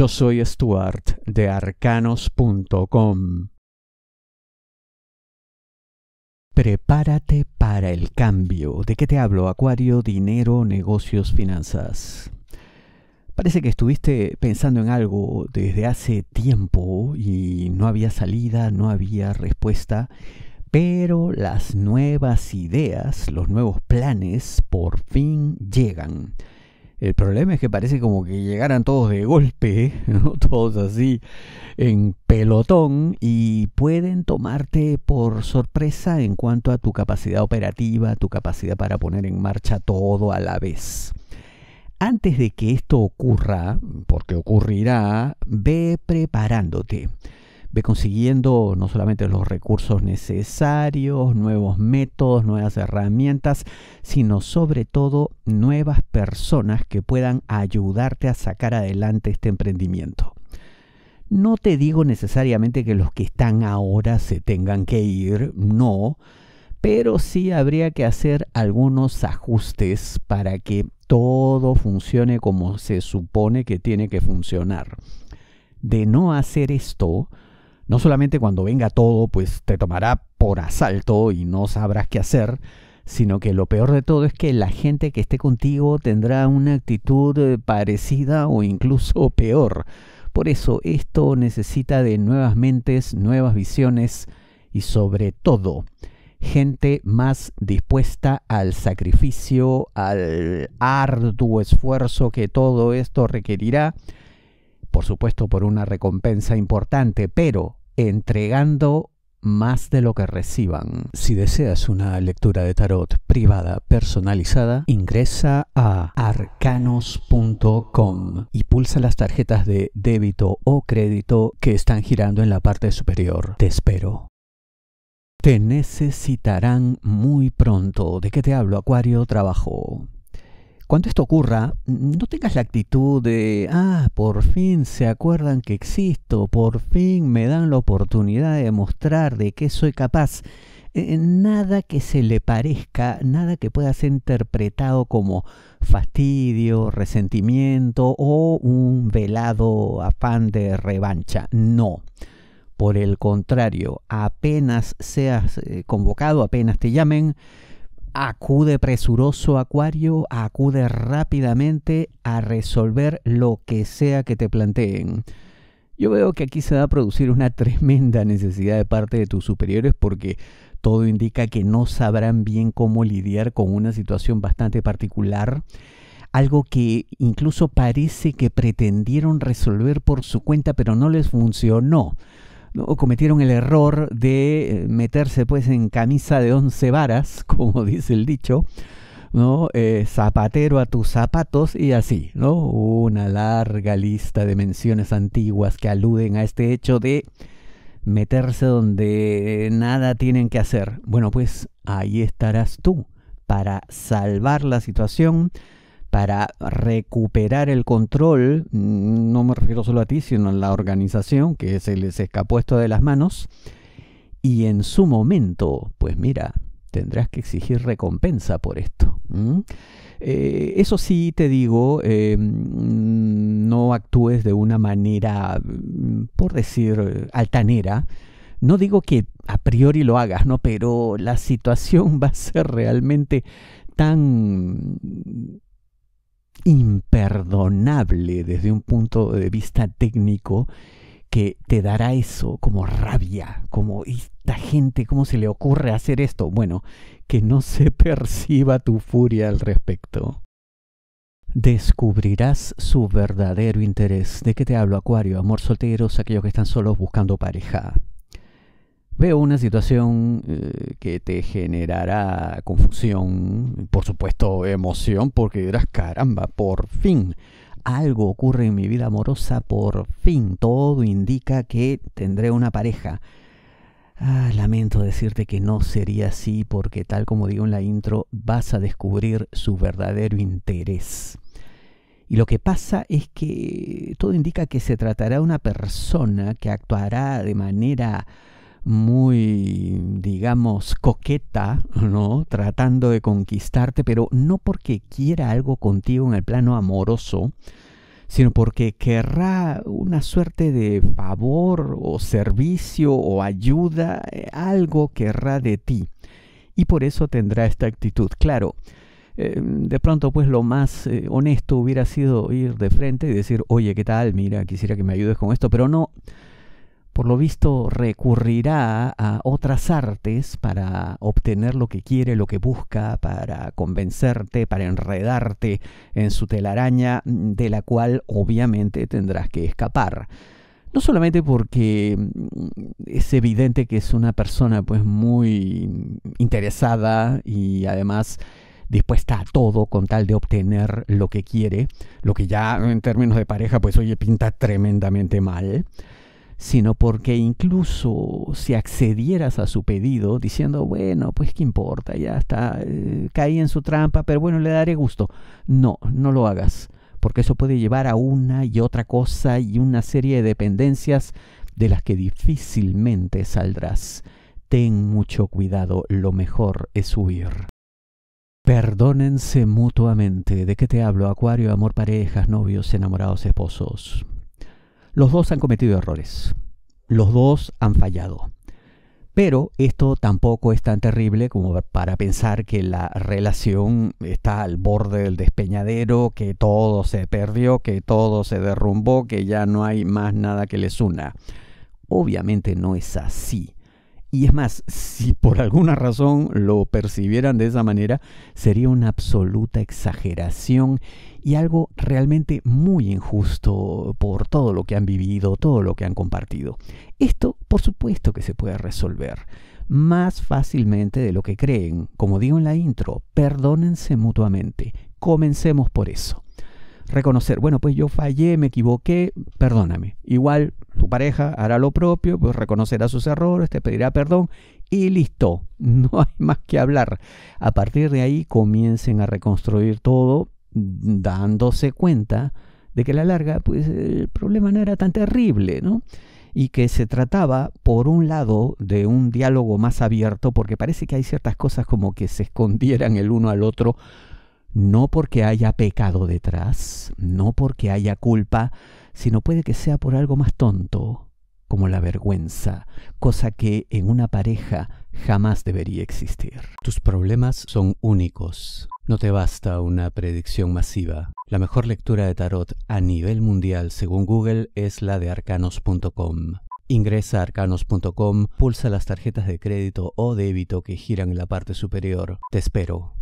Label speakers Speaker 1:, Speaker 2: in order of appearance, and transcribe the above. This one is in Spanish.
Speaker 1: Yo soy Stuart de arcanos.com. Prepárate para el cambio. ¿De qué te hablo? Acuario, dinero, negocios, finanzas. Parece que estuviste pensando en algo desde hace tiempo y no había salida, no había respuesta, pero las nuevas ideas, los nuevos planes por fin llegan. El problema es que parece como que llegaran todos de golpe, todos así en pelotón y pueden tomarte por sorpresa en cuanto a tu capacidad operativa, tu capacidad para poner en marcha todo a la vez. Antes de que esto ocurra, porque ocurrirá, ve preparándote ve consiguiendo no solamente los recursos necesarios, nuevos métodos, nuevas herramientas, sino sobre todo nuevas personas que puedan ayudarte a sacar adelante este emprendimiento. No te digo necesariamente que los que están ahora se tengan que ir, no, pero sí habría que hacer algunos ajustes para que todo funcione como se supone que tiene que funcionar. De no hacer esto, no solamente cuando venga todo, pues te tomará por asalto y no sabrás qué hacer, sino que lo peor de todo es que la gente que esté contigo tendrá una actitud eh, parecida o incluso peor. Por eso esto necesita de nuevas mentes, nuevas visiones y sobre todo gente más dispuesta al sacrificio, al arduo esfuerzo que todo esto requerirá, por supuesto por una recompensa importante, pero entregando más de lo que reciban. Si deseas una lectura de tarot privada personalizada, ingresa a arcanos.com y pulsa las tarjetas de débito o crédito que están girando en la parte superior. Te espero. Te necesitarán muy pronto. ¿De qué te hablo, Acuario? Trabajo. Cuando esto ocurra, no tengas la actitud de, ah, por fin se acuerdan que existo, por fin me dan la oportunidad de mostrar de qué soy capaz. Eh, eh, nada que se le parezca, nada que pueda ser interpretado como fastidio, resentimiento o un velado afán de revancha. No. Por el contrario, apenas seas eh, convocado, apenas te llamen, Acude presuroso Acuario, acude rápidamente a resolver lo que sea que te planteen. Yo veo que aquí se va a producir una tremenda necesidad de parte de tus superiores porque todo indica que no sabrán bien cómo lidiar con una situación bastante particular algo que incluso parece que pretendieron resolver por su cuenta, pero no les funcionó cometieron el error de eh, meterse pues en camisa de once varas, como dice el dicho, ¿no? Eh, zapatero a tus zapatos y así, ¿no? Una larga lista de menciones antiguas que aluden a este hecho de meterse donde nada tienen que hacer. Bueno, pues ahí estarás tú para salvar la situación, para recuperar el control, mm, no me refiero solo a ti, sino a la organización que se les escapó esto de las manos, y en su momento, pues mira, tendrás que exigir recompensa por esto. Eh, eso sí te digo, eh, mm, no actúes de una manera, mm, por decir, altanera. No digo que a priori lo hagas, ¿no? Pero la situación va a ser realmente tan imperdonable desde un punto de vista técnico que te dará eso como rabia, como esta gente, ¿cómo se le ocurre hacer esto? Bueno, que no se perciba tu furia al respecto. Descubrirás su verdadero interés. ¿De qué te hablo, Acuario? Amor solteros, aquellos que están solos buscando pareja veo una situación eh, que te generará confusión, por supuesto emoción, porque dirás, caramba, por fin. Algo ocurre en mi vida amorosa, por fin. Todo indica que tendré una pareja. Ah, lamento decirte que no sería así porque tal como digo en la intro, vas a descubrir su verdadero interés. Y lo que pasa es que todo indica que se tratará de una persona que actuará de manera muy, digamos, coqueta, ¿no? Tratando de conquistarte, pero no porque quiera algo contigo en el plano amoroso, sino porque querrá una suerte de favor o servicio o ayuda, eh, algo querrá de ti. Y por eso tendrá esta actitud. Claro, eh, de pronto pues lo más eh, honesto hubiera sido ir de frente y decir, oye, ¿qué tal? Mira, quisiera que me ayudes con esto, pero no, por lo visto recurrirá a otras artes para obtener lo que quiere, lo que busca, para convencerte, para enredarte en su telaraña, mm, de la cual obviamente tendrás que escapar. No solamente porque mm, es evidente que es una persona pues muy interesada y además dispuesta a todo con tal de obtener lo que quiere, lo que ya en términos de pareja pues oye pinta tremendamente mal, sino porque incluso si accedieras a su pedido diciendo, bueno, pues qué importa, ya está, eh, caí en su trampa, pero bueno, le daré gusto. No, no lo hagas, porque eso puede llevar a una y otra cosa y una serie de dependencias de las que difícilmente saldrás. Ten mucho cuidado, lo mejor es huir. Perdónense mutuamente. ¿De qué te hablo? Acuario, amor, parejas, novios, enamorados, esposos. Los dos han cometido errores. Los dos han fallado. Pero esto tampoco es tan terrible como para pensar que la relación está al borde del despeñadero, que todo se perdió, que todo se derrumbó, que ya no hay más nada que les una. Obviamente no es así. Y es más, si por alguna razón lo percibieran de esa manera, sería una absoluta exageración y algo realmente muy injusto por todo lo que han vivido, todo lo que han compartido. Esto, por supuesto que se puede resolver más fácilmente de lo que creen. Como digo en la intro, perdónense mutuamente. Comencemos por eso reconocer, bueno, pues yo fallé, me equivoqué, perdóname. Igual tu pareja hará lo propio, pues reconocerá sus errores, te pedirá perdón y listo, no hay más que hablar. A partir de ahí comiencen a reconstruir todo dándose cuenta de que a la larga pues el problema no era tan terrible, ¿no? Y que se trataba, por un lado, de un diálogo más abierto, porque parece que hay ciertas cosas como que se escondieran el uno al otro no porque haya pecado detrás, no porque haya culpa, sino puede que sea por algo más tonto, como la vergüenza, cosa que en una pareja jamás debería existir. Tus problemas son únicos. No te basta una predicción masiva. La mejor lectura de tarot a nivel mundial, según Google, es la de arcanos.com. Ingresa a arcanos.com, pulsa las tarjetas de crédito o débito que giran en la parte superior. Te espero.